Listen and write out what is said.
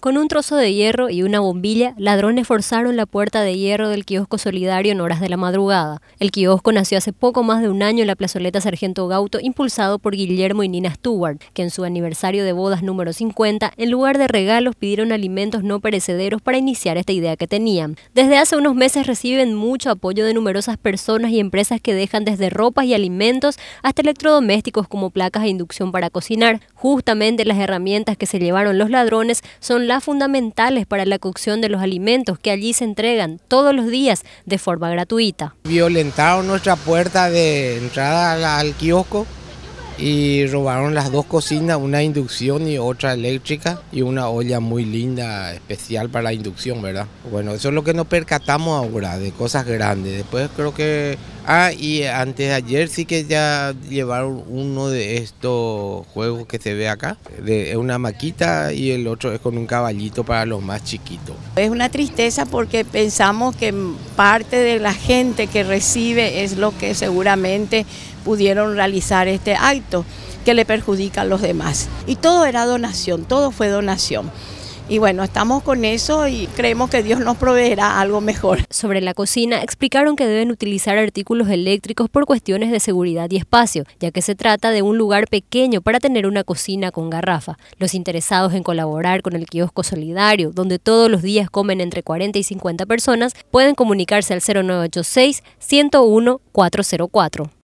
Con un trozo de hierro y una bombilla, ladrones forzaron la puerta de hierro del kiosco solidario en horas de la madrugada. El kiosco nació hace poco más de un año en la plazoleta Sargento Gauto, impulsado por Guillermo y Nina Stewart, que en su aniversario de bodas número 50, en lugar de regalos, pidieron alimentos no perecederos para iniciar esta idea que tenían. Desde hace unos meses reciben mucho apoyo de numerosas personas y empresas que dejan desde ropas y alimentos hasta electrodomésticos como placas de inducción para cocinar. Justamente las herramientas que se llevaron los ladrones son fundamentales para la cocción de los alimentos que allí se entregan todos los días de forma gratuita. Violentaron nuestra puerta de entrada al kiosco y robaron las dos cocinas, una inducción y otra eléctrica y una olla muy linda, especial para la inducción, ¿verdad? Bueno, eso es lo que nos percatamos ahora, de cosas grandes. Después creo que... Ah, y antes de ayer sí que ya llevaron uno de estos juegos que se ve acá, de una maquita y el otro es con un caballito para los más chiquitos. Es una tristeza porque pensamos que parte de la gente que recibe es lo que seguramente pudieron realizar este acto que le perjudican a los demás. Y todo era donación, todo fue donación. Y bueno, estamos con eso y creemos que Dios nos proveerá algo mejor. Sobre la cocina, explicaron que deben utilizar artículos eléctricos por cuestiones de seguridad y espacio, ya que se trata de un lugar pequeño para tener una cocina con garrafa. Los interesados en colaborar con el kiosco solidario, donde todos los días comen entre 40 y 50 personas, pueden comunicarse al 0986 101 404.